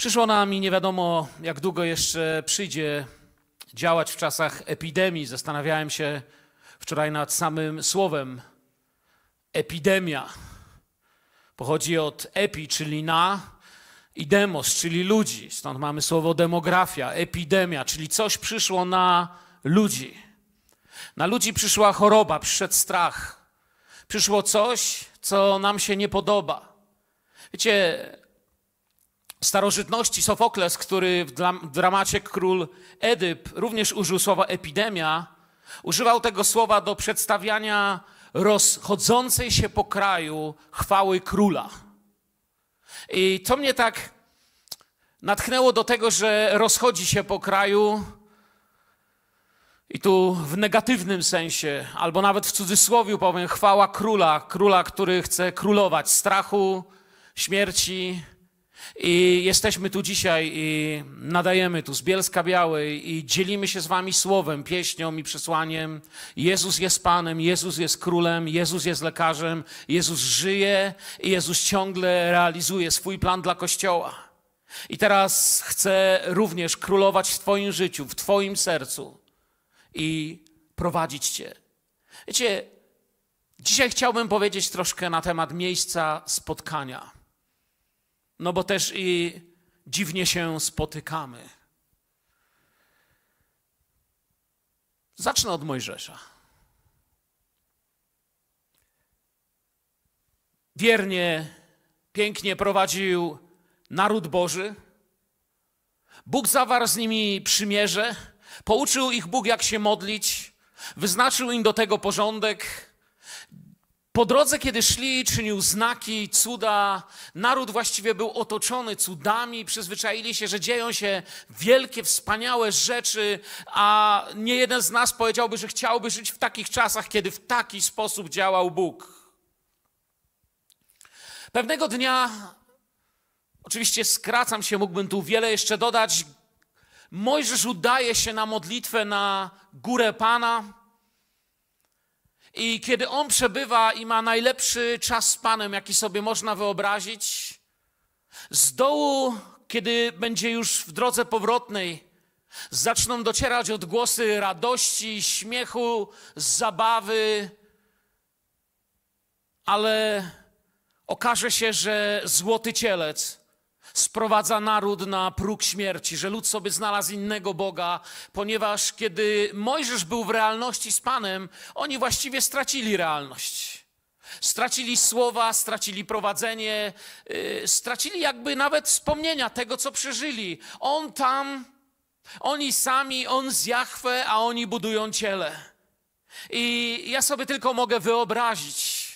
Przyszło nam i nie wiadomo, jak długo jeszcze przyjdzie działać w czasach epidemii. Zastanawiałem się wczoraj nad samym słowem epidemia. Pochodzi od epi, czyli na, i demos, czyli ludzi. Stąd mamy słowo demografia, epidemia, czyli coś przyszło na ludzi. Na ludzi przyszła choroba, przyszedł strach. Przyszło coś, co nam się nie podoba. Wiecie, starożytności Sofokles, który w dramacie Król Edyp również użył słowa epidemia, używał tego słowa do przedstawiania rozchodzącej się po kraju chwały króla. I to mnie tak natchnęło do tego, że rozchodzi się po kraju i tu w negatywnym sensie, albo nawet w cudzysłowie powiem, chwała króla, króla, który chce królować strachu, śmierci, i jesteśmy tu dzisiaj i nadajemy tu z Bielska Białej i dzielimy się z Wami słowem, pieśnią i przesłaniem. Jezus jest Panem, Jezus jest Królem, Jezus jest lekarzem, Jezus żyje i Jezus ciągle realizuje swój plan dla Kościoła. I teraz chce również królować w Twoim życiu, w Twoim sercu i prowadzić Cię. Wiecie, dzisiaj chciałbym powiedzieć troszkę na temat miejsca spotkania no bo też i dziwnie się spotykamy. Zacznę od Mojżesza. Wiernie, pięknie prowadził naród Boży. Bóg zawarł z nimi przymierze, pouczył ich Bóg, jak się modlić, wyznaczył im do tego porządek, po drodze, kiedy szli, czynił znaki, cuda. Naród właściwie był otoczony cudami, przyzwyczaili się, że dzieją się wielkie, wspaniałe rzeczy, a nie jeden z nas powiedziałby, że chciałby żyć w takich czasach, kiedy w taki sposób działał Bóg. Pewnego dnia, oczywiście skracam się, mógłbym tu wiele jeszcze dodać, Mojżesz udaje się na modlitwę na górę Pana. I kiedy on przebywa i ma najlepszy czas z Panem, jaki sobie można wyobrazić, z dołu, kiedy będzie już w drodze powrotnej, zaczną docierać odgłosy radości, śmiechu, zabawy, ale okaże się, że złoty cielec sprowadza naród na próg śmierci, że lud sobie znalazł innego Boga, ponieważ kiedy Mojżesz był w realności z Panem, oni właściwie stracili realność. Stracili słowa, stracili prowadzenie, yy, stracili jakby nawet wspomnienia tego, co przeżyli. On tam, oni sami, on z Jachwę, a oni budują ciele. I ja sobie tylko mogę wyobrazić.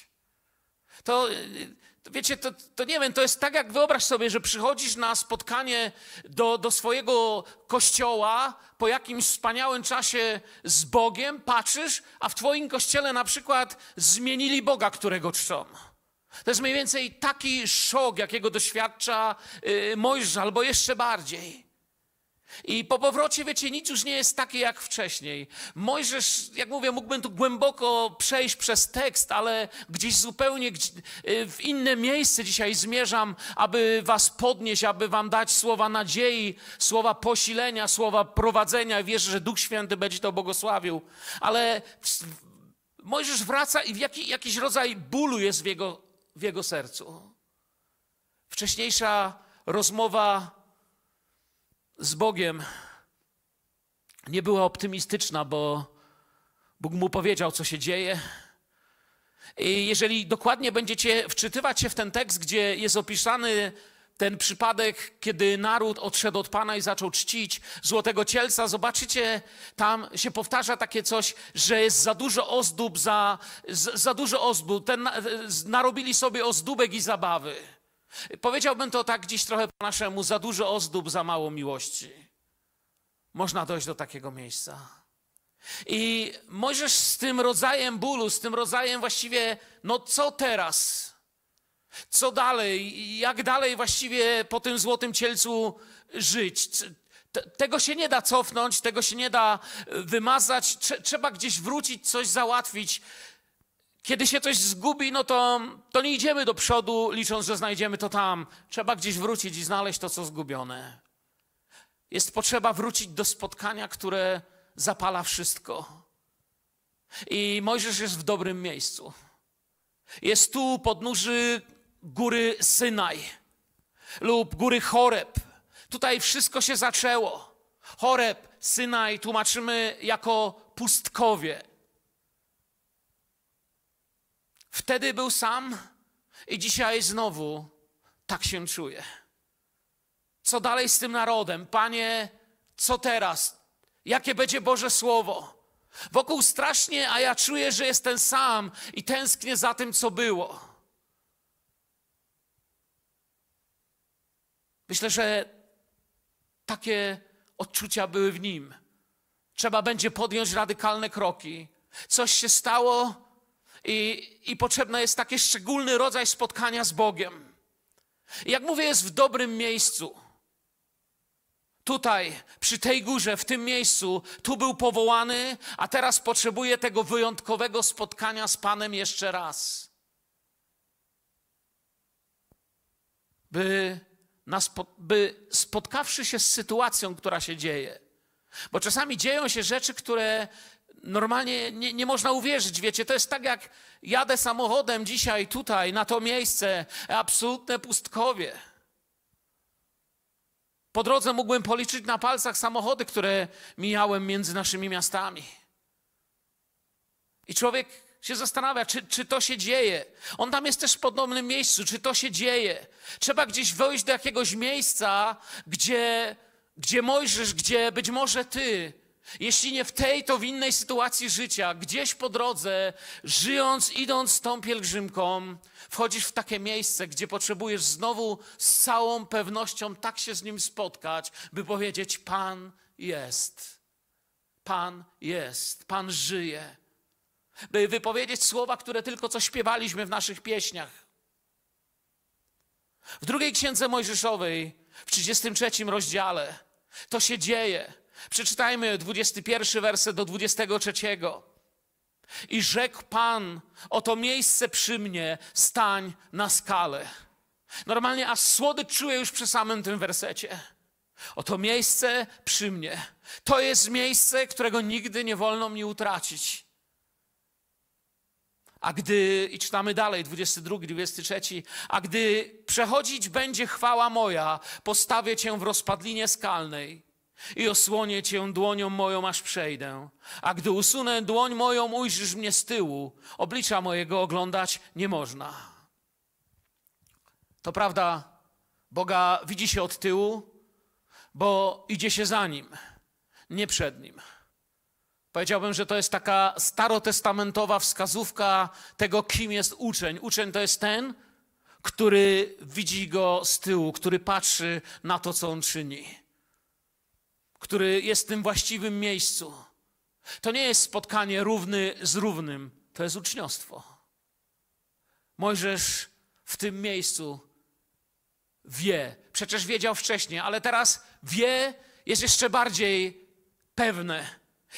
To y, Wiecie, to, to nie wiem, to jest tak, jak wyobraź sobie, że przychodzisz na spotkanie do, do swojego kościoła po jakimś wspaniałym czasie z Bogiem, patrzysz, a w Twoim kościele na przykład zmienili Boga, którego czczą. To jest mniej więcej taki szok, jakiego doświadcza y, Mojżesz, albo jeszcze bardziej. I po powrocie, wiecie, nic już nie jest takie jak wcześniej. Mojżesz, jak mówię, mógłbym tu głęboko przejść przez tekst, ale gdzieś zupełnie y, w inne miejsce dzisiaj zmierzam, aby was podnieść, aby wam dać słowa nadziei, słowa posilenia, słowa prowadzenia. Wierzę, że Duch Święty będzie to błogosławił. Ale Mojżesz wraca i jaki, jakiś rodzaj bólu jest w jego, w jego sercu. Wcześniejsza rozmowa z Bogiem nie była optymistyczna, bo Bóg mu powiedział, co się dzieje. I jeżeli dokładnie będziecie wczytywać się w ten tekst, gdzie jest opisany ten przypadek, kiedy naród odszedł od Pana i zaczął czcić złotego cielca, zobaczycie, tam się powtarza takie coś, że jest za dużo ozdób, za, za, za dużo ozdób. Ten, narobili sobie ozdóbek i zabawy. Powiedziałbym to tak dziś trochę po naszemu: za dużo ozdób, za mało miłości. Można dojść do takiego miejsca. I możesz z tym rodzajem bólu, z tym rodzajem właściwie, no co teraz? Co dalej? Jak dalej właściwie po tym złotym cielcu żyć? Tego się nie da cofnąć, tego się nie da wymazać. Trzeba gdzieś wrócić, coś załatwić. Kiedy się coś zgubi, no to, to nie idziemy do przodu, licząc, że znajdziemy to tam. Trzeba gdzieś wrócić i znaleźć to, co zgubione. Jest potrzeba wrócić do spotkania, które zapala wszystko. I Mojżesz jest w dobrym miejscu. Jest tu podnóży góry Synaj lub góry Choreb. Tutaj wszystko się zaczęło. Choreb, Synaj tłumaczymy jako pustkowie. Wtedy był sam i dzisiaj znowu tak się czuje. Co dalej z tym narodem? Panie, co teraz? Jakie będzie Boże Słowo? Wokół strasznie, a ja czuję, że jestem sam i tęsknię za tym, co było. Myślę, że takie odczucia były w nim. Trzeba będzie podjąć radykalne kroki. Coś się stało, i, i potrzebny jest taki szczególny rodzaj spotkania z Bogiem. jak mówię, jest w dobrym miejscu. Tutaj, przy tej górze, w tym miejscu, tu był powołany, a teraz potrzebuje tego wyjątkowego spotkania z Panem jeszcze raz. By, by spotkawszy się z sytuacją, która się dzieje, bo czasami dzieją się rzeczy, które normalnie nie, nie, można uwierzyć, wiecie, to jest tak jak jadę samochodem dzisiaj tutaj, na to miejsce, absolutne pustkowie. Po drodze mógłbym policzyć na palcach samochody, które mijałem między naszymi miastami. I człowiek się zastanawia, czy, czy to się dzieje. On tam jest też w podobnym miejscu, czy to się dzieje. Trzeba gdzieś wejść do jakiegoś miejsca, gdzie, gdzie Mojżesz, gdzie być może ty jeśli nie w tej, to w innej sytuacji życia, gdzieś po drodze, żyjąc, idąc tą pielgrzymką, wchodzisz w takie miejsce, gdzie potrzebujesz znowu z całą pewnością tak się z nim spotkać, by powiedzieć: Pan jest. Pan jest. Pan żyje. By wypowiedzieć słowa, które tylko co śpiewaliśmy w naszych pieśniach. W drugiej księdze Mojżeszowej, w 33 rozdziale, to się dzieje. Przeczytajmy 21 werset do 23. I rzekł Pan, oto miejsce przy mnie, stań na skale. Normalnie aż słodycz czuję już przy samym tym wersecie. Oto miejsce przy mnie. To jest miejsce, którego nigdy nie wolno mi utracić. A gdy, i czytamy dalej, 22, 23, a gdy przechodzić będzie chwała moja, postawię cię w rozpadlinie skalnej i osłonię cię dłonią moją, aż przejdę. A gdy usunę dłoń moją, ujrzysz mnie z tyłu. Oblicza mojego oglądać nie można. To prawda, Boga widzi się od tyłu, bo idzie się za nim, nie przed nim. Powiedziałbym, że to jest taka starotestamentowa wskazówka tego, kim jest uczeń. Uczeń to jest ten, który widzi go z tyłu, który patrzy na to, co on czyni który jest w tym właściwym miejscu. To nie jest spotkanie równy z równym, to jest uczniostwo. Mojżesz w tym miejscu wie, przecież wiedział wcześniej, ale teraz wie, jest jeszcze bardziej pewne,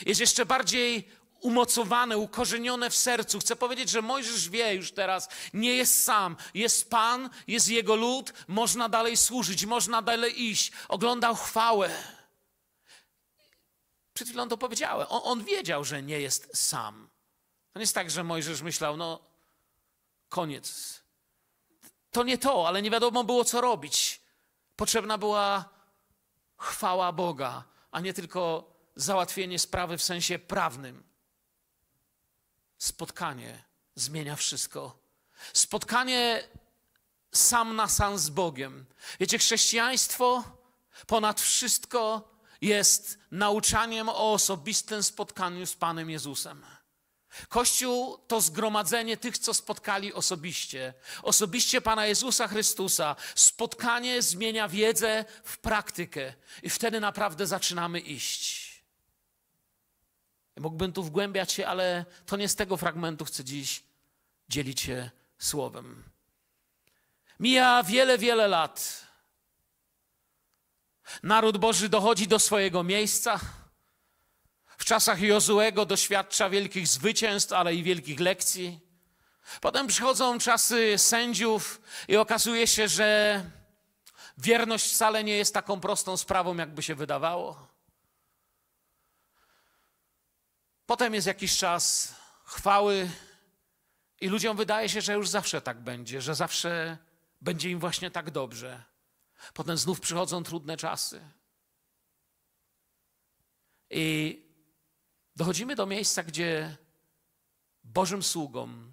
jest jeszcze bardziej umocowane, ukorzenione w sercu. Chcę powiedzieć, że Mojżesz wie już teraz, nie jest sam, jest Pan, jest Jego lud, można dalej służyć, można dalej iść. Oglądał chwałę. Przed chwilą to powiedziałem. On, on wiedział, że nie jest sam. To nie jest tak, że Mojżesz myślał, no koniec. To nie to, ale nie wiadomo było, co robić. Potrzebna była chwała Boga, a nie tylko załatwienie sprawy w sensie prawnym. Spotkanie zmienia wszystko. Spotkanie sam na sam z Bogiem. Wiecie, chrześcijaństwo ponad wszystko jest nauczaniem o osobistym spotkaniu z Panem Jezusem. Kościół to zgromadzenie tych, co spotkali osobiście, osobiście Pana Jezusa Chrystusa. Spotkanie zmienia wiedzę w praktykę i wtedy naprawdę zaczynamy iść. Mógłbym tu wgłębiać się, ale to nie z tego fragmentu chcę dziś dzielić się słowem. Mija wiele, wiele lat Naród Boży dochodzi do swojego miejsca. W czasach Jozuego doświadcza wielkich zwycięstw, ale i wielkich lekcji. Potem przychodzą czasy sędziów i okazuje się, że wierność wcale nie jest taką prostą sprawą, jakby się wydawało. Potem jest jakiś czas chwały i ludziom wydaje się, że już zawsze tak będzie, że zawsze będzie im właśnie tak dobrze. Potem znów przychodzą trudne czasy. I dochodzimy do miejsca, gdzie Bożym sługom,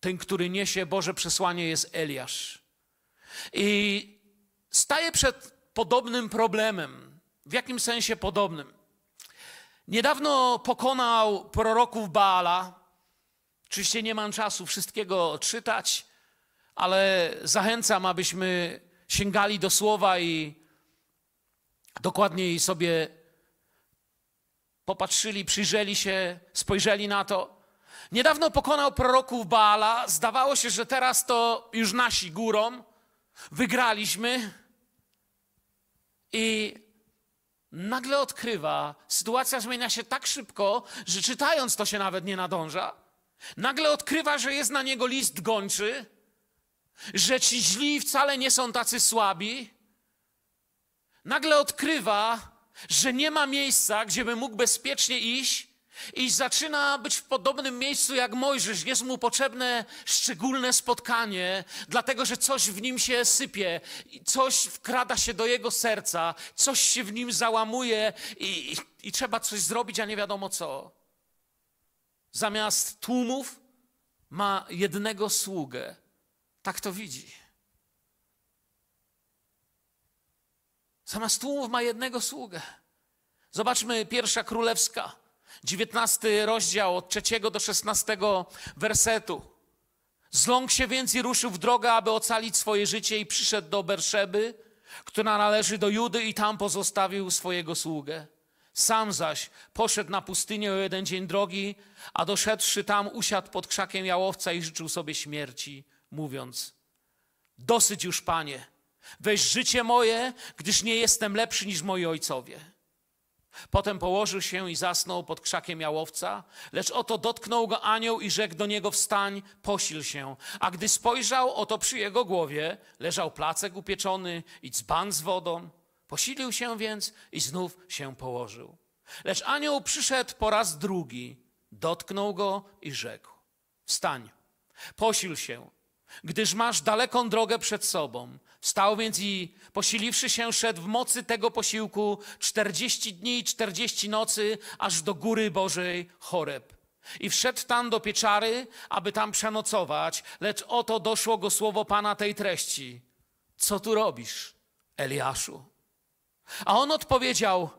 ten, który niesie Boże przesłanie, jest Eliasz. I staje przed podobnym problemem, w jakim sensie podobnym. Niedawno pokonał proroków Baala. Oczywiście nie mam czasu wszystkiego czytać, ale zachęcam, abyśmy sięgali do słowa i dokładniej sobie popatrzyli, przyjrzeli się, spojrzeli na to. Niedawno pokonał proroków Baala. Zdawało się, że teraz to już nasi górą. Wygraliśmy. I nagle odkrywa, sytuacja zmienia się tak szybko, że czytając to się nawet nie nadąża. Nagle odkrywa, że jest na niego list gończy że ci źli wcale nie są tacy słabi, nagle odkrywa, że nie ma miejsca, gdzie by mógł bezpiecznie iść i zaczyna być w podobnym miejscu jak Mojżesz. Jest mu potrzebne szczególne spotkanie, dlatego że coś w nim się sypie, coś wkrada się do jego serca, coś się w nim załamuje i, i, i trzeba coś zrobić, a nie wiadomo co. Zamiast tłumów ma jednego sługę tak to widzi. Sama tłumów ma jednego sługę. Zobaczmy pierwsza królewska, 19 rozdział od 3 do 16 wersetu. Zląk się więc i ruszył w drogę, aby ocalić swoje życie i przyszedł do Berszeby, która należy do Judy i tam pozostawił swojego sługę. Sam zaś poszedł na pustynię o jeden dzień drogi, a doszedłszy tam usiadł pod krzakiem jałowca i życzył sobie śmierci, mówiąc: Dosyć już, panie, weź życie moje, gdyż nie jestem lepszy niż moi ojcowie. Potem położył się i zasnął pod krzakiem jałowca, lecz oto dotknął go anioł i rzekł do niego: Wstań, posil się. A gdy spojrzał, oto przy jego głowie leżał placek upieczony i dzban z wodą. Posilił się więc i znów się położył. Lecz anioł przyszedł po raz drugi, dotknął go i rzekł: Wstań, posil się gdyż masz daleką drogę przed sobą. Wstał więc i posiliwszy się, szedł w mocy tego posiłku czterdzieści dni i czterdzieści nocy, aż do góry Bożej Choreb. I wszedł tam do pieczary, aby tam przenocować, lecz oto doszło go słowo Pana tej treści. Co tu robisz, Eliaszu? A on odpowiedział,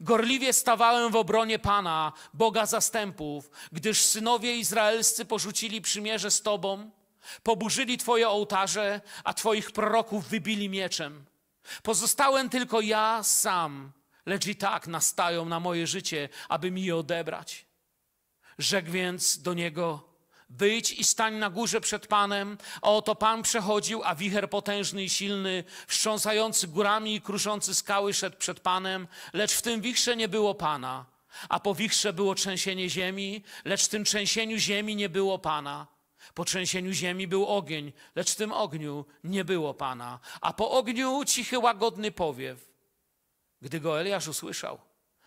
Gorliwie stawałem w obronie Pana, Boga zastępów, gdyż synowie izraelscy porzucili przymierze z Tobą, Poburzyli Twoje ołtarze, a Twoich proroków wybili mieczem. Pozostałem tylko ja sam, lecz i tak nastają na moje życie, aby mi je odebrać. Rzekł więc do niego: Wyjdź i stań na górze przed Panem. A oto Pan przechodził, a wicher potężny i silny, wstrząsający górami i kruszący skały, szedł przed Panem, lecz w tym wichrze nie było Pana. A po wichrze było trzęsienie ziemi, lecz w tym trzęsieniu ziemi nie było Pana. Po trzęsieniu ziemi był ogień, lecz w tym ogniu nie było Pana, a po ogniu cichy, łagodny powiew. Gdy go Eliasz usłyszał,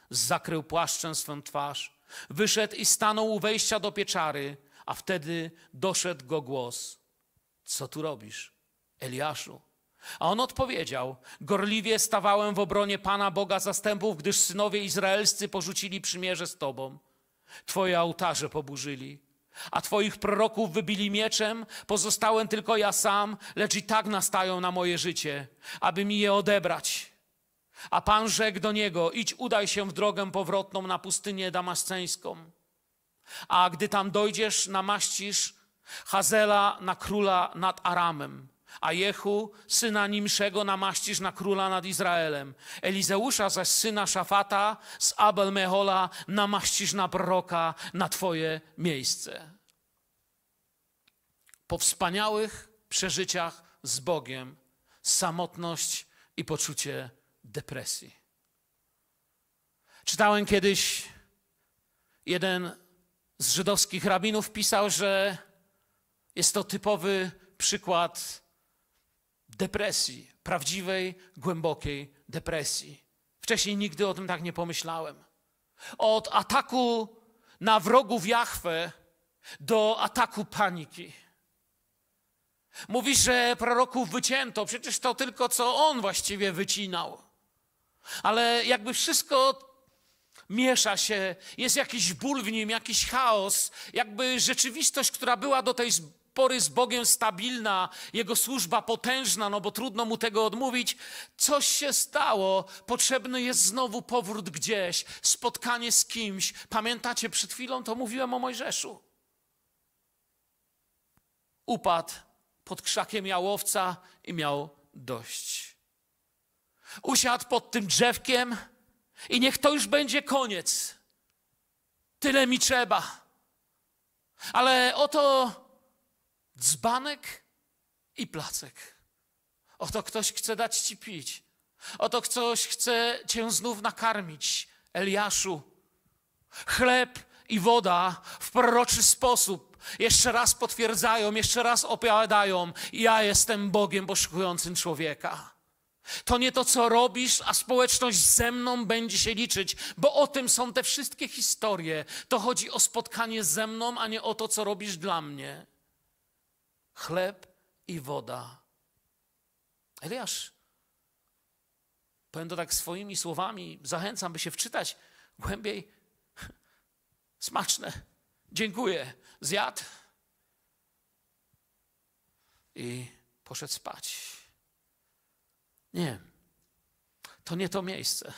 zakrył płaszczem swą twarz, wyszedł i stanął u wejścia do pieczary, a wtedy doszedł go głos. Co tu robisz, Eliaszu? A on odpowiedział: Gorliwie stawałem w obronie Pana Boga zastępów, gdyż synowie izraelscy porzucili przymierze z Tobą. Twoje ołtarze poburzyli, a Twoich proroków wybili mieczem, pozostałem tylko ja sam, lecz i tak nastają na moje życie, aby mi je odebrać. A Pan rzekł do niego, idź udaj się w drogę powrotną na pustynię damasceńską. A gdy tam dojdziesz, namaścisz Hazela na króla nad Aramem a Jehu, syna Nimszego, namaścisz na króla nad Izraelem. Elizeusza zaś, syna Szafata z Abel Mehola, namaścisz na proroka na twoje miejsce. Po wspaniałych przeżyciach z Bogiem, samotność i poczucie depresji. Czytałem kiedyś, jeden z żydowskich rabinów pisał, że jest to typowy przykład depresji, prawdziwej, głębokiej depresji. Wcześniej nigdy o tym tak nie pomyślałem. Od ataku na wrogów Jachwę do ataku paniki. mówisz że proroków wycięto, przecież to tylko co on właściwie wycinał. Ale jakby wszystko miesza się, jest jakiś ból w nim, jakiś chaos, jakby rzeczywistość, która była do tej pory z Bogiem stabilna, jego służba potężna, no bo trudno mu tego odmówić. Coś się stało, potrzebny jest znowu powrót gdzieś, spotkanie z kimś. Pamiętacie, przed chwilą to mówiłem o Mojżeszu. Upadł pod krzakiem jałowca i miał dość. Usiadł pod tym drzewkiem i niech to już będzie koniec. Tyle mi trzeba. Ale oto dzbanek i placek. Oto ktoś chce dać ci pić. Oto ktoś chce cię znów nakarmić, Eliaszu. Chleb i woda w proroczy sposób jeszcze raz potwierdzają, jeszcze raz opowiadają: Ja jestem Bogiem poszukującym człowieka. To nie to, co robisz, a społeczność ze mną będzie się liczyć, bo o tym są te wszystkie historie. To chodzi o spotkanie ze mną, a nie o to, co robisz dla mnie chleb i woda. Eliasz, powiem to tak swoimi słowami, zachęcam, by się wczytać głębiej. Smaczne. Dziękuję. Zjadł i poszedł spać. Nie, to nie to miejsce.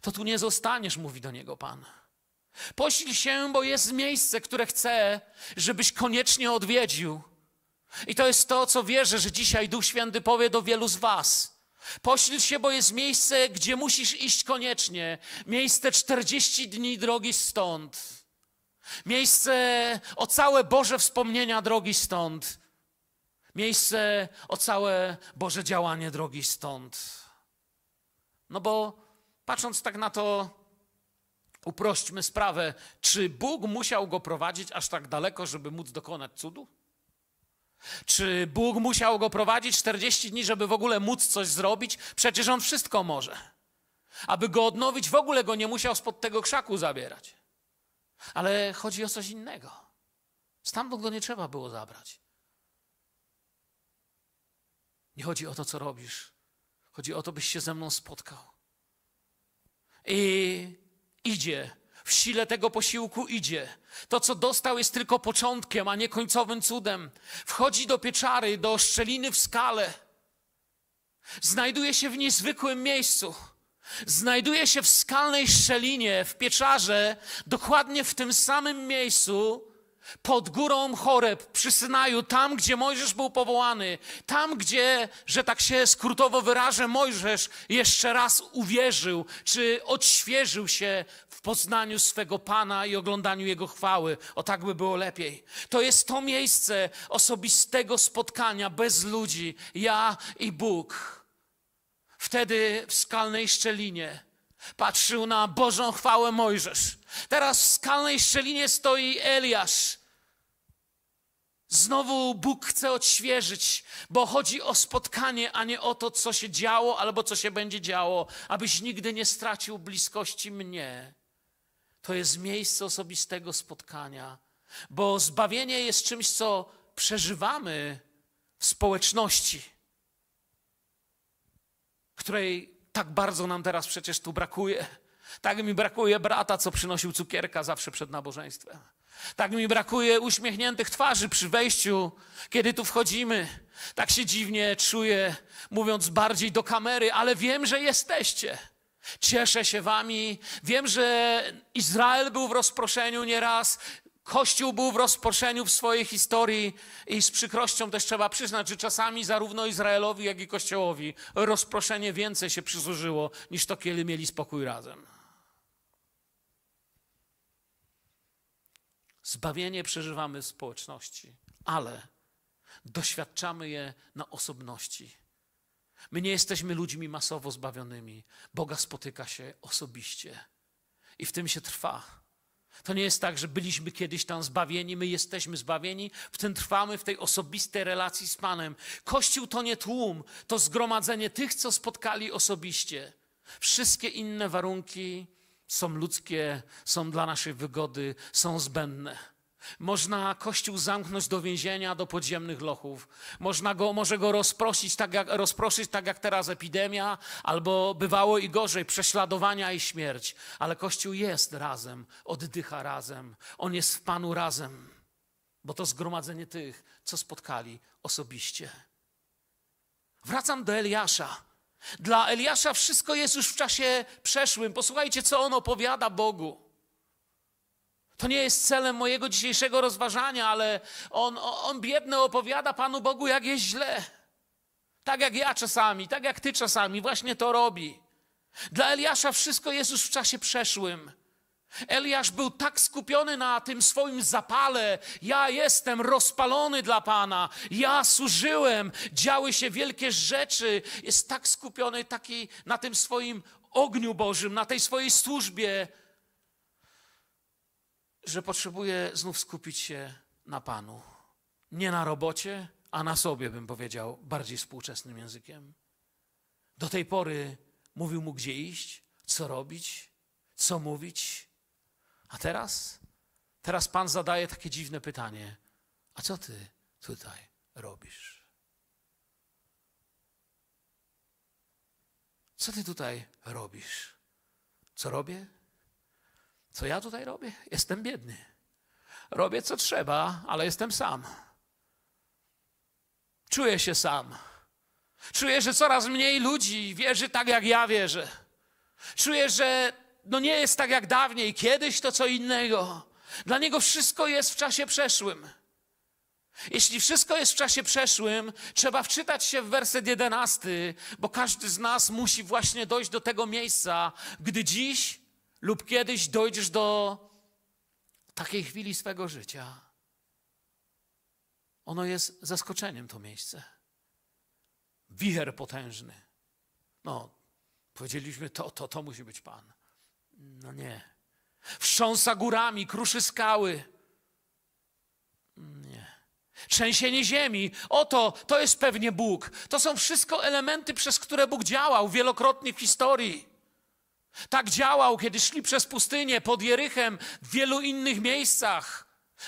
To tu nie zostaniesz, mówi do niego Pan. Pośl się, bo jest miejsce, które chcę, żebyś koniecznie odwiedził. I to jest to, co wierzę, że dzisiaj Duch Święty powie do wielu z Was. Pośl się, bo jest miejsce, gdzie musisz iść koniecznie. Miejsce 40 dni drogi stąd. Miejsce o całe Boże wspomnienia drogi stąd. Miejsce o całe Boże działanie drogi stąd. No bo patrząc tak na to, uprośćmy sprawę, czy Bóg musiał go prowadzić aż tak daleko, żeby móc dokonać cudu? Czy Bóg musiał go prowadzić 40 dni, żeby w ogóle móc coś zrobić? Przecież on wszystko może. Aby go odnowić, w ogóle go nie musiał spod tego krzaku zabierać. Ale chodzi o coś innego. Stamtąd go nie trzeba było zabrać. Nie chodzi o to, co robisz. Chodzi o to, byś się ze mną spotkał. I idzie w sile tego posiłku idzie. To, co dostał, jest tylko początkiem, a nie końcowym cudem. Wchodzi do pieczary, do szczeliny w skale. Znajduje się w niezwykłym miejscu. Znajduje się w skalnej szczelinie, w pieczarze, dokładnie w tym samym miejscu, pod górą Choreb, przy Synaju, tam, gdzie Mojżesz był powołany, tam, gdzie, że tak się skrótowo wyrażę, Mojżesz jeszcze raz uwierzył, czy odświeżył się w poznaniu swego Pana i oglądaniu Jego chwały. O tak by było lepiej. To jest to miejsce osobistego spotkania bez ludzi, ja i Bóg. Wtedy w skalnej szczelinie Patrzył na Bożą chwałę Mojżesz. Teraz w skalnej szczelinie stoi Eliasz. Znowu Bóg chce odświeżyć, bo chodzi o spotkanie, a nie o to, co się działo albo co się będzie działo, abyś nigdy nie stracił bliskości mnie. To jest miejsce osobistego spotkania, bo zbawienie jest czymś, co przeżywamy w społeczności, której tak bardzo nam teraz przecież tu brakuje. Tak mi brakuje brata, co przynosił cukierka zawsze przed nabożeństwem. Tak mi brakuje uśmiechniętych twarzy przy wejściu, kiedy tu wchodzimy. Tak się dziwnie czuję, mówiąc bardziej do kamery, ale wiem, że jesteście. Cieszę się wami. Wiem, że Izrael był w rozproszeniu nieraz. Kościół był w rozproszeniu w swojej historii i z przykrością też trzeba przyznać, że czasami zarówno Izraelowi, jak i Kościołowi rozproszenie więcej się przysłużyło, niż to, kiedy mieli spokój razem. Zbawienie przeżywamy w społeczności, ale doświadczamy je na osobności. My nie jesteśmy ludźmi masowo zbawionymi. Boga spotyka się osobiście i w tym się trwa. To nie jest tak, że byliśmy kiedyś tam zbawieni, my jesteśmy zbawieni, w tym trwamy, w tej osobistej relacji z Panem. Kościół to nie tłum, to zgromadzenie tych, co spotkali osobiście. Wszystkie inne warunki są ludzkie, są dla naszej wygody, są zbędne. Można kościół zamknąć do więzienia, do podziemnych lochów. Można go, może go rozproszyć tak, jak, rozproszyć, tak jak teraz epidemia, albo bywało i gorzej, prześladowania i śmierć. Ale kościół jest razem, oddycha razem. On jest w Panu razem, bo to zgromadzenie tych, co spotkali osobiście. Wracam do Eliasza. Dla Eliasza wszystko jest już w czasie przeszłym. Posłuchajcie, co on opowiada Bogu. To nie jest celem mojego dzisiejszego rozważania, ale on, on biedny opowiada Panu Bogu, jak jest źle. Tak jak ja czasami, tak jak ty czasami, właśnie to robi. Dla Eliasza wszystko jest już w czasie przeszłym. Eliasz był tak skupiony na tym swoim zapale. Ja jestem rozpalony dla Pana, ja służyłem, działy się wielkie rzeczy. Jest tak skupiony taki, na tym swoim ogniu Bożym, na tej swojej służbie, że potrzebuję znów skupić się na Panu. Nie na robocie, a na sobie, bym powiedział bardziej współczesnym językiem. Do tej pory mówił mu, gdzie iść, co robić, co mówić. A teraz? Teraz Pan zadaje takie dziwne pytanie: A co ty tutaj robisz? Co ty tutaj robisz? Co robię? Co ja tutaj robię? Jestem biedny. Robię co trzeba, ale jestem sam. Czuję się sam. Czuję, że coraz mniej ludzi wierzy tak, jak ja wierzę. Czuję, że no nie jest tak jak dawniej, kiedyś to co innego. Dla niego wszystko jest w czasie przeszłym. Jeśli wszystko jest w czasie przeszłym, trzeba wczytać się w werset jedenasty, bo każdy z nas musi właśnie dojść do tego miejsca, gdy dziś lub kiedyś dojdziesz do takiej chwili swego życia. Ono jest zaskoczeniem, to miejsce. Wicher potężny. No, powiedzieliśmy, to, to, to musi być Pan. No nie. Wstrząsa górami, kruszy skały. Nie. Trzęsienie ziemi, oto to jest pewnie Bóg. To są wszystko elementy, przez które Bóg działał wielokrotnie w historii. Tak działał, kiedy szli przez pustynię, pod Jerychem, w wielu innych miejscach.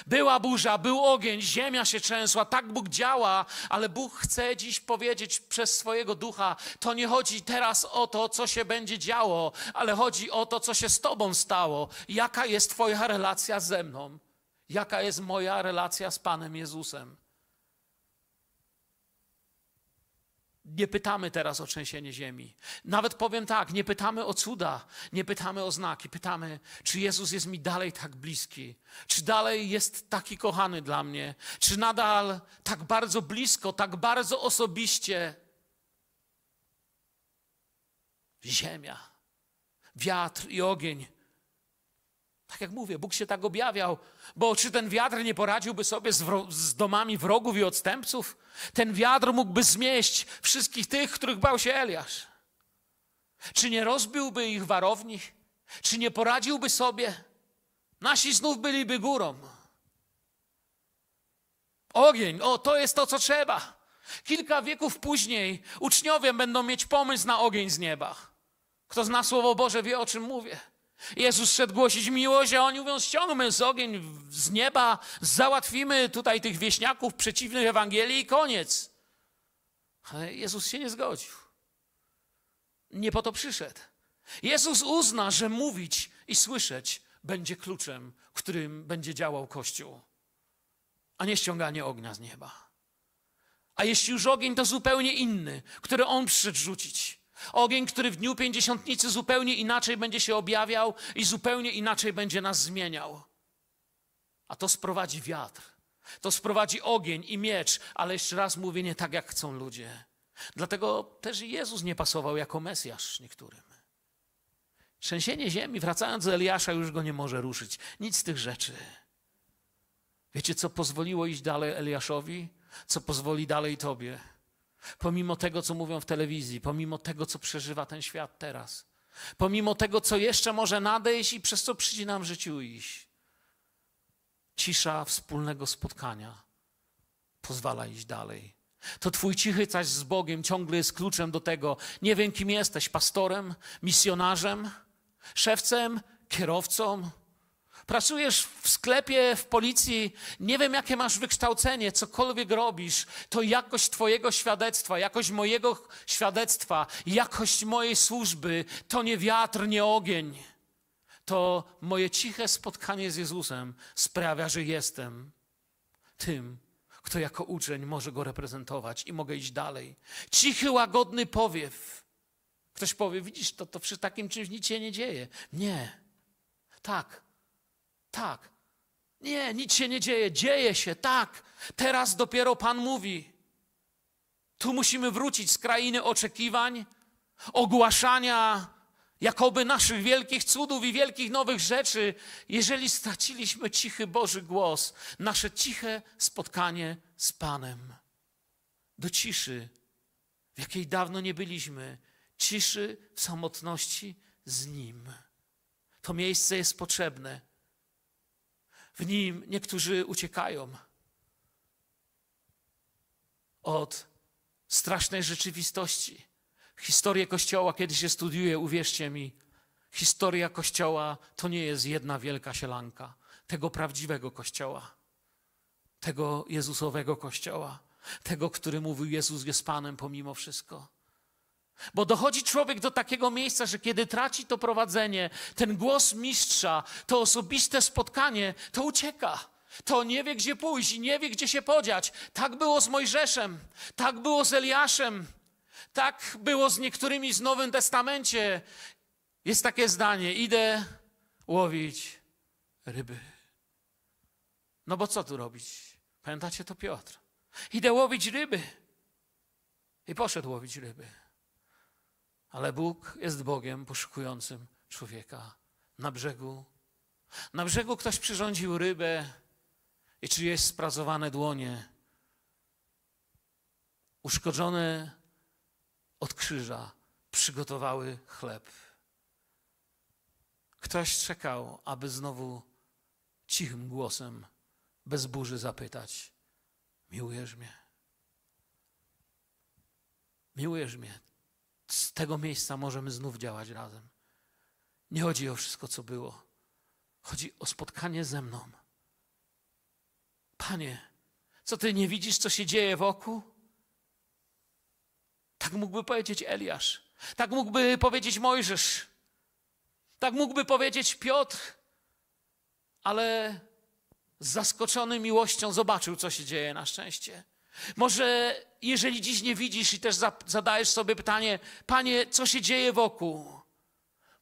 Była burza, był ogień, ziemia się trzęsła, tak Bóg działa, ale Bóg chce dziś powiedzieć przez swojego ducha: To nie chodzi teraz o to, co się będzie działo, ale chodzi o to, co się z Tobą stało. Jaka jest Twoja relacja ze mną? Jaka jest moja relacja z Panem Jezusem? nie pytamy teraz o trzęsienie ziemi. Nawet powiem tak, nie pytamy o cuda, nie pytamy o znaki, pytamy, czy Jezus jest mi dalej tak bliski, czy dalej jest taki kochany dla mnie, czy nadal tak bardzo blisko, tak bardzo osobiście. Ziemia, wiatr i ogień tak jak mówię, Bóg się tak objawiał, bo czy ten wiatr nie poradziłby sobie z, z, domami wrogów i odstępców? Ten wiatr mógłby zmieść wszystkich tych, których bał się Eliasz. Czy nie rozbiłby ich warowni? Czy nie poradziłby sobie? Nasi znów byliby górą. Ogień, o, to jest to, co trzeba. Kilka wieków później uczniowie będą mieć pomysł na ogień z nieba. Kto zna Słowo Boże, wie o czym mówię. Jezus szedł głosić miłość, a oni mówią, ściągmy z ogień z nieba, załatwimy tutaj tych wieśniaków przeciwnych Ewangelii i koniec. Ale Jezus się nie zgodził. Nie po to przyszedł. Jezus uzna, że mówić i słyszeć będzie kluczem, którym będzie działał Kościół, a nie ściąganie ognia z nieba. A jeśli już ogień, to zupełnie inny, który on przyszedł rzucić. Ogień, który w dniu pięćdziesiątnicy zupełnie inaczej będzie się objawiał i zupełnie inaczej będzie nas zmieniał. A to sprowadzi wiatr, to sprowadzi ogień i miecz, ale jeszcze raz mówię, nie tak jak chcą ludzie. Dlatego też Jezus nie pasował jako Mesjasz niektórym. Trzęsienie ziemi, wracając do Eliasza, już go nie może ruszyć. Nic z tych rzeczy. Wiecie, co pozwoliło iść dalej Eliaszowi? Co pozwoli dalej Tobie? pomimo tego, co mówią w telewizji, pomimo tego, co przeżywa ten świat teraz, pomimo tego, co jeszcze może nadejść i przez co przyjdzie nam w życiu iść. Cisza wspólnego spotkania pozwala iść dalej. To twój cichy caś z Bogiem ciągle jest kluczem do tego. Nie wiem, kim jesteś, pastorem, misjonarzem, szewcem, kierowcą, Pracujesz w sklepie, w policji, nie wiem jakie masz wykształcenie, cokolwiek robisz, to jakość Twojego świadectwa, jakość mojego świadectwa, jakość mojej służby to nie wiatr, nie ogień. To moje ciche spotkanie z Jezusem sprawia, że jestem tym, kto jako uczeń może go reprezentować i mogę iść dalej. Cichy, łagodny powiew. Ktoś powie, widzisz, to, to przy takim czymś nic się nie dzieje. Nie. Tak, tak. Nie, nic się nie dzieje. Dzieje się, tak. Teraz dopiero Pan mówi. Tu musimy wrócić z krainy oczekiwań, ogłaszania jakoby naszych wielkich cudów i wielkich nowych rzeczy, jeżeli straciliśmy cichy Boży głos, nasze ciche spotkanie z Panem. Do ciszy, w jakiej dawno nie byliśmy, ciszy w samotności z Nim. To miejsce jest potrzebne w nim niektórzy uciekają od strasznej rzeczywistości. Historię Kościoła, kiedy się studiuje, uwierzcie mi, historia Kościoła to nie jest jedna wielka sielanka tego prawdziwego Kościoła, tego Jezusowego Kościoła, tego, który mówił: Jezus jest Panem pomimo wszystko. Bo dochodzi człowiek do takiego miejsca, że kiedy traci to prowadzenie, ten głos mistrza, to osobiste spotkanie, to ucieka. To nie wie, gdzie pójść i nie wie, gdzie się podziać. Tak było z Mojżeszem, tak było z Eliaszem, tak było z niektórymi z Nowym Testamencie. Jest takie zdanie: idę łowić ryby. No bo co tu robić? Pamiętacie to Piotr? Idę łowić ryby. I poszedł łowić ryby. Ale Bóg jest Bogiem poszukującym człowieka. Na brzegu. Na brzegu ktoś przyrządził rybę i czyjeś sprazowane dłonie, uszkodzone od krzyża, przygotowały chleb. Ktoś czekał, aby znowu cichym głosem, bez burzy zapytać: Miłujesz mnie? Miłujesz mnie? z tego miejsca możemy znów działać razem. Nie chodzi o wszystko, co było. Chodzi o spotkanie ze mną. Panie, co ty nie widzisz, co się dzieje wokół? Tak mógłby powiedzieć Eliasz. Tak mógłby powiedzieć Mojżesz. Tak mógłby powiedzieć Piotr. Ale z zaskoczony miłością zobaczył, co się dzieje na szczęście. Może jeżeli dziś nie widzisz i też zadajesz sobie pytanie, Panie, co się dzieje wokół?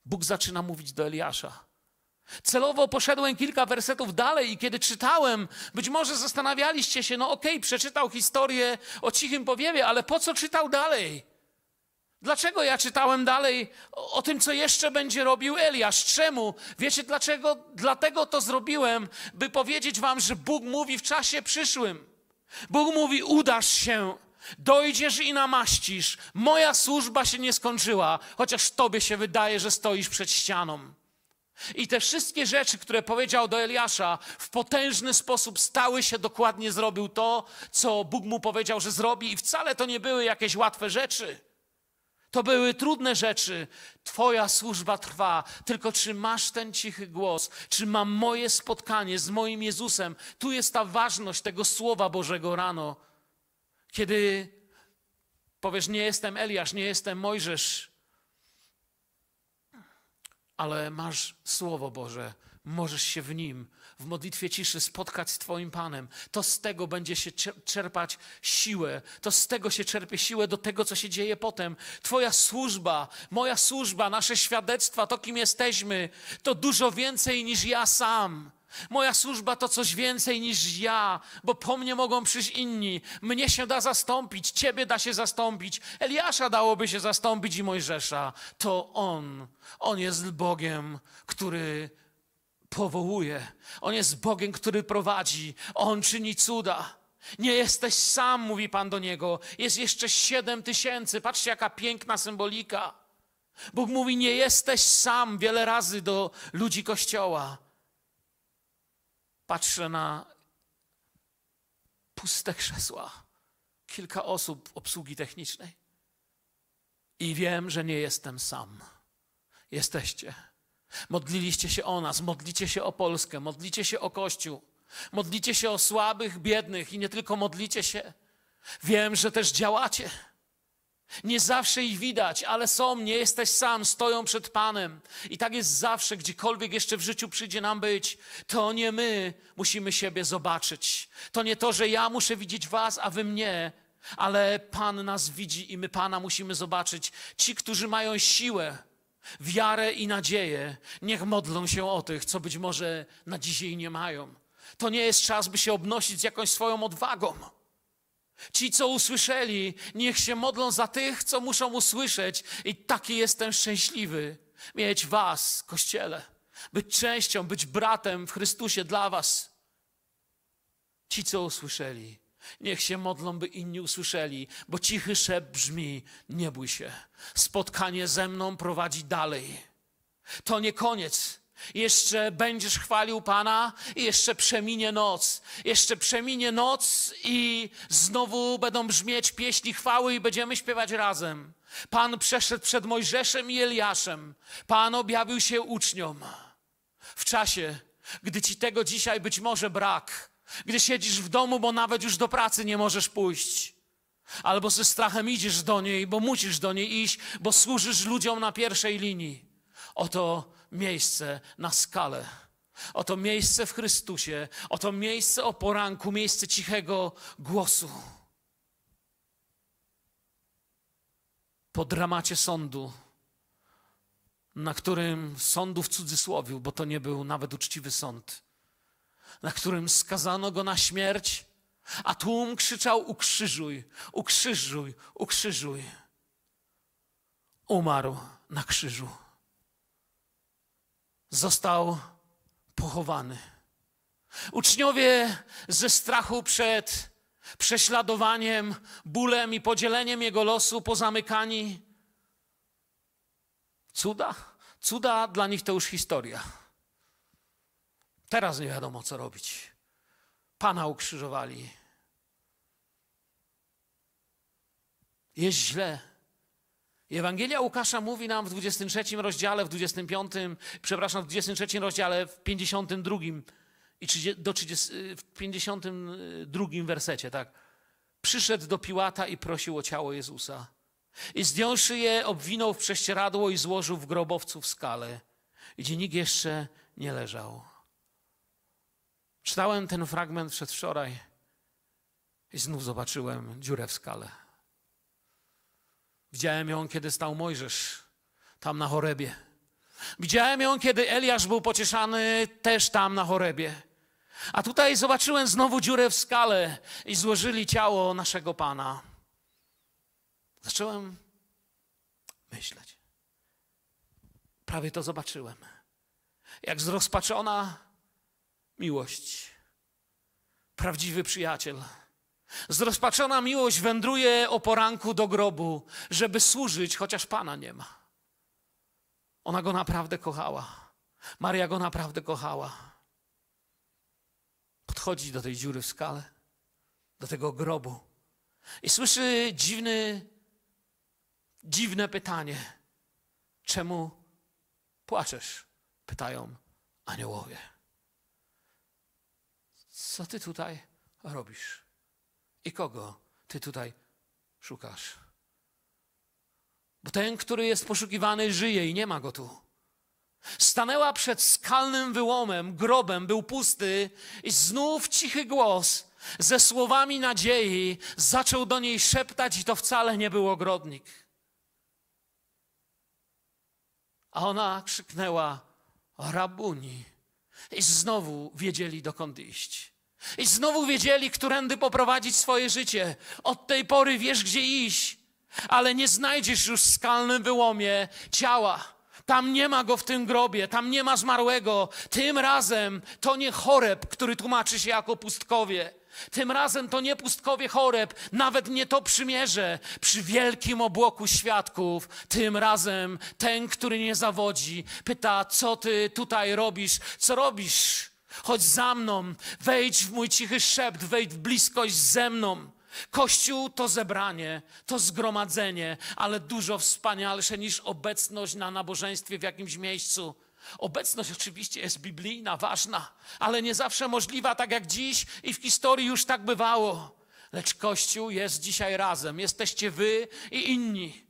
Bóg zaczyna mówić do Eliasza. Celowo poszedłem kilka wersetów dalej i kiedy czytałem, być może zastanawialiście się, no okej, okay, przeczytał historię o cichym powiewie, ale po co czytał dalej? Dlaczego ja czytałem dalej o, o, tym, co jeszcze będzie robił Eliasz? Czemu? Wiecie dlaczego? Dlatego to zrobiłem, by powiedzieć wam, że Bóg mówi w czasie przyszłym. Bóg mówi: udasz się, dojdziesz i namaścisz. Moja służba się nie skończyła, chociaż tobie się wydaje, że stoisz przed ścianą. I te wszystkie rzeczy, które powiedział do Eliasza, w potężny sposób stały się, dokładnie zrobił to, co Bóg mu powiedział, że zrobi, i wcale to nie były jakieś łatwe rzeczy. To były trudne rzeczy. Twoja służba trwa. Tylko czy masz ten cichy głos? Czy mam moje spotkanie z moim Jezusem? Tu jest ta ważność tego słowa Bożego rano. Kiedy powiesz, nie jestem Eliasz, nie jestem Mojżesz, ale masz słowo Boże, możesz się w nim w modlitwie ciszy spotkać z Twoim Panem. To z tego będzie się czerpać siłę, to z tego się czerpie siłę do tego, co się dzieje potem. Twoja służba, moja służba, nasze świadectwa, to kim jesteśmy, to dużo więcej niż ja sam. Moja służba to coś więcej niż ja, bo po mnie mogą przyjść inni. Mnie się da zastąpić, ciebie da się zastąpić, Eliasza dałoby się zastąpić i Mojżesza. To on, on jest Bogiem, który powołuje. On jest Bogiem, który prowadzi. On czyni cuda. Nie jesteś sam, mówi Pan do niego. Jest jeszcze siedem tysięcy. Patrzcie, jaka piękna symbolika. Bóg mówi: Nie jesteś sam wiele razy do ludzi kościoła. Patrzę na puste krzesła, kilka osób obsługi technicznej. I wiem, że nie jestem sam. Jesteście. Modliliście się o nas, modlicie się o Polskę, modlicie się o Kościół, modlicie się o słabych, biednych i nie tylko modlicie się. Wiem, że też działacie. Nie zawsze ich widać, ale są, nie jesteś sam, stoją przed Panem. I tak jest zawsze, gdziekolwiek jeszcze w życiu przyjdzie nam być. To nie my musimy siebie zobaczyć. To nie to, że ja muszę widzieć Was, a Wy mnie, ale Pan nas widzi i my Pana musimy zobaczyć. Ci, którzy mają siłę, wiarę i nadzieję, niech modlą się o tych, co być może na dzisiaj nie mają. To nie jest czas, by się obnosić z jakąś swoją odwagą. Ci, co usłyszeli, niech się modlą za tych, co muszą usłyszeć, i taki jestem szczęśliwy mieć Was, Kościele, być częścią, być bratem w Chrystusie dla Was. Ci, co usłyszeli, Niech się modlą, by inni usłyszeli, bo cichy szep brzmi: Nie bój się. Spotkanie ze mną prowadzi dalej. To nie koniec. Jeszcze będziesz chwalił Pana, i jeszcze przeminie noc. Jeszcze przeminie noc, i znowu będą brzmieć pieśni chwały, i będziemy śpiewać razem. Pan przeszedł przed Mojżeszem i Eliaszem. Pan objawił się uczniom. W czasie, gdy ci tego dzisiaj być może brak, gdy siedzisz w domu, bo nawet już do pracy nie możesz pójść. Albo ze strachem idziesz do niej, bo musisz do niej iść, bo służysz ludziom na pierwszej linii. Oto miejsce na skalę. Oto miejsce w Chrystusie, oto miejsce o poranku, miejsce cichego głosu. Po dramacie sądu, na którym sądu w cudzysłowie, bo to nie był nawet uczciwy sąd, na którym skazano go na śmierć, a tłum krzyczał: Ukrzyżuj, ukrzyżuj, ukrzyżuj. Umarł na krzyżu. Został pochowany. Uczniowie ze strachu przed prześladowaniem, bólem i podzieleniem jego losu pozamykani. Cuda? Cuda dla nich to już historia. Teraz nie wiadomo, co robić. Pana ukrzyżowali. Jest źle. Ewangelia Łukasza mówi nam w 23 rozdziale, w 25, przepraszam, w 23 rozdziale, w 52 i 30, do 30, w 52 wersecie, tak. Przyszedł do Piłata i prosił o ciało Jezusa. I zdjąwszy je, obwinął w prześcieradło i złożył w grobowcu w skale, gdzie nikt jeszcze nie leżał. Czytałem ten fragment przedwczoraj i znów zobaczyłem dziurę w skale. Widziałem ją, kiedy stał Mojżesz tam na chorebie. Widziałem ją, kiedy Eliasz był pocieszany też tam na chorebie. A tutaj zobaczyłem znowu dziurę w skale i złożyli ciało naszego Pana. Zacząłem myśleć. Prawie to zobaczyłem. Jak zrozpaczona miłość. Prawdziwy przyjaciel. Zrozpaczona miłość wędruje o poranku do grobu, żeby służyć, chociaż Pana nie ma. Ona go naprawdę kochała. Maria go naprawdę kochała. Podchodzi do tej dziury w skale, do tego grobu i słyszy dziwny, dziwne pytanie. Czemu płaczesz? Pytają aniołowie. Co ty tutaj robisz? I kogo ty tutaj szukasz? Bo ten, który jest poszukiwany, żyje i nie ma go tu. Stanęła przed skalnym wyłomem, grobem był pusty, i znów cichy głos ze słowami nadziei zaczął do niej szeptać, i to wcale nie był ogrodnik. A ona krzyknęła: Rabuni! I znowu wiedzieli, dokąd iść. I znowu wiedzieli, którędy poprowadzić swoje życie. Od tej pory wiesz, gdzie iść, ale nie znajdziesz już w skalnym wyłomie ciała. Tam nie ma go w tym grobie, tam nie ma zmarłego. Tym razem to nie choreb, który tłumaczy się jako pustkowie. Tym razem to nie pustkowie choreb, nawet nie to przymierze. Przy wielkim obłoku świadków, tym razem ten, który nie zawodzi, pyta, co ty tutaj robisz, co robisz? Chodź za mną, wejdź w mój cichy szept, wejdź w bliskość ze mną. Kościół to zebranie, to zgromadzenie, ale dużo wspanialsze niż obecność na nabożeństwie w jakimś miejscu. Obecność oczywiście jest biblijna, ważna, ale nie zawsze możliwa, tak jak dziś i w historii już tak bywało. Lecz Kościół jest dzisiaj razem. Jesteście wy i inni.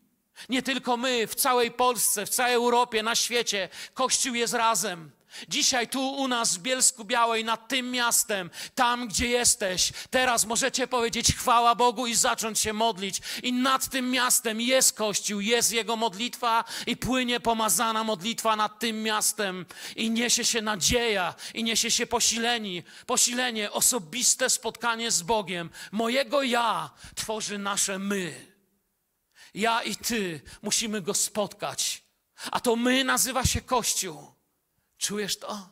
Nie tylko my, w całej Polsce, w całej Europie, na świecie. Kościół jest razem. Dzisiaj tu u nas w Bielsku Białej, nad tym miastem, tam gdzie jesteś, teraz możecie powiedzieć chwała Bogu i zacząć się modlić. I nad tym miastem jest Kościół, jest Jego modlitwa i płynie pomazana modlitwa nad tym miastem. I niesie się nadzieja, i niesie się posileni, posilenie, osobiste spotkanie z Bogiem. Mojego ja tworzy nasze my. Ja i Ty musimy Go spotkać. A to my nazywa się Kościół. Czujesz to?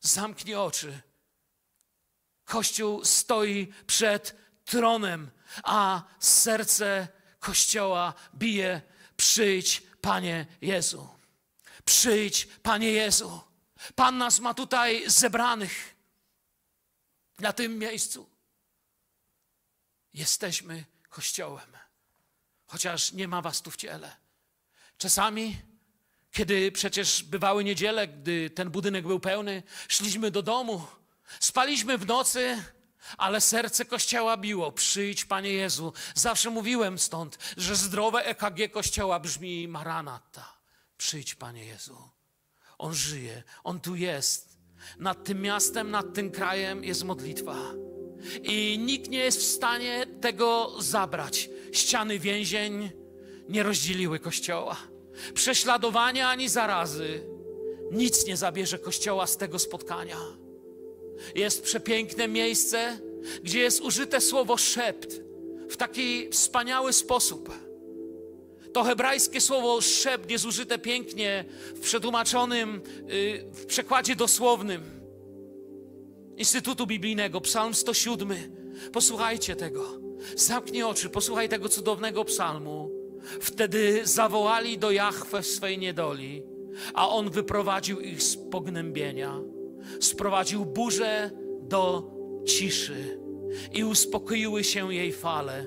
Zamknij oczy. Kościół stoi przed tronem, a serce Kościoła bije: Przyjdź, Panie Jezu. Przyjdź, Panie Jezu. Pan nas ma tutaj zebranych na tym miejscu. Jesteśmy Kościołem, chociaż nie ma Was tu w ciele. Czasami kiedy przecież bywały niedziele, gdy ten budynek był pełny, szliśmy do domu, spaliśmy w nocy, ale serce kościoła biło. Przyjdź, Panie Jezu. Zawsze mówiłem stąd, że zdrowe EKG kościoła brzmi Maranata. Przyjdź, Panie Jezu. On żyje, on tu jest. Nad tym miastem, nad tym krajem jest modlitwa. I nikt nie jest w stanie tego zabrać. Ściany więzień nie rozdzieliły kościoła prześladowania ani zarazy, nic nie zabierze Kościoła z tego spotkania. Jest przepiękne miejsce, gdzie jest użyte słowo szept w taki wspaniały sposób. To hebrajskie słowo szept jest użyte pięknie w przetłumaczonym, y, w przekładzie dosłownym Instytutu Biblijnego, Psalm 107. Posłuchajcie tego. Zamknij oczy, posłuchaj tego cudownego psalmu. Wtedy zawołali do Jachwę w swej niedoli, a on wyprowadził ich z pognębienia. Sprowadził burzę do ciszy i uspokoiły się jej fale.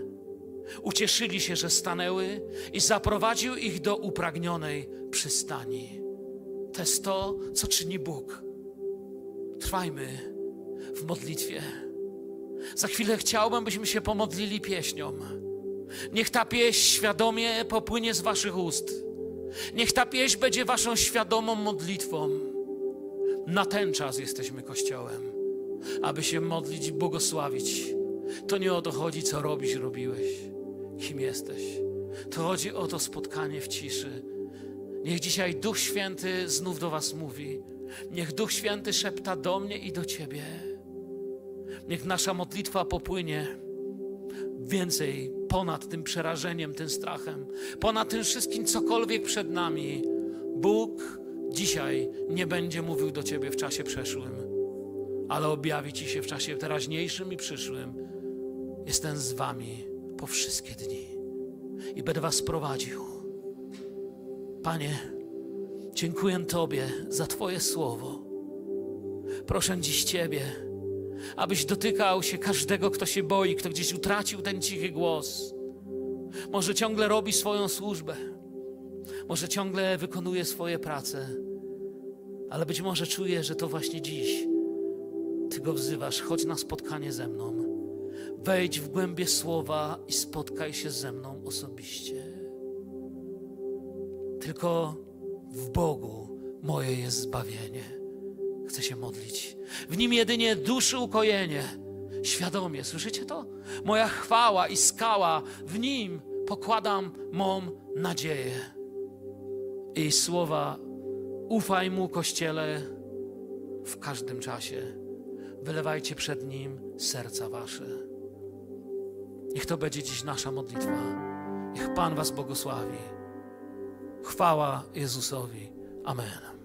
Ucieszyli się, że stanęły i zaprowadził ich do upragnionej przystani. To jest to, co czyni Bóg. Trwajmy w modlitwie. Za chwilę chciałbym, byśmy się pomodlili pieśnią. Niech ta pieśń świadomie popłynie z waszych ust. Niech ta pieśń będzie waszą świadomą modlitwą. Na ten czas jesteśmy Kościołem, aby się modlić i błogosławić. To nie o to chodzi, co robisz, robiłeś, kim jesteś. To chodzi o to spotkanie w ciszy. Niech dzisiaj Duch Święty znów do was mówi. Niech Duch Święty szepta do mnie i do ciebie. Niech nasza modlitwa popłynie więcej ponad tym przerażeniem, tym strachem, ponad tym wszystkim, cokolwiek przed nami. Bóg dzisiaj nie będzie mówił do ciebie w czasie przeszłym, ale objawi ci się w czasie teraźniejszym i przyszłym. Jestem z wami po wszystkie dni i będę was prowadził. Panie, dziękuję Tobie za Twoje słowo. Proszę dziś Ciebie, abyś dotykał się każdego, kto się boi, kto gdzieś utracił ten cichy głos. Może ciągle robi swoją służbę, może ciągle wykonuje swoje prace, ale być może czuje, że to właśnie dziś Ty go wzywasz, chodź na spotkanie ze mną, wejdź w głębie słowa i spotkaj się ze mną osobiście. Tylko w Bogu moje jest zbawienie. Chcę się modlić. W nim jedynie duszy ukojenie. Świadomie, słyszycie to? Moja chwała i skała, w nim pokładam mą nadzieję. I słowa: Ufaj mu, kościele, w każdym czasie. Wylewajcie przed nim serca wasze. Niech to będzie dziś nasza modlitwa. Niech Pan Was błogosławi. Chwała Jezusowi. Amen.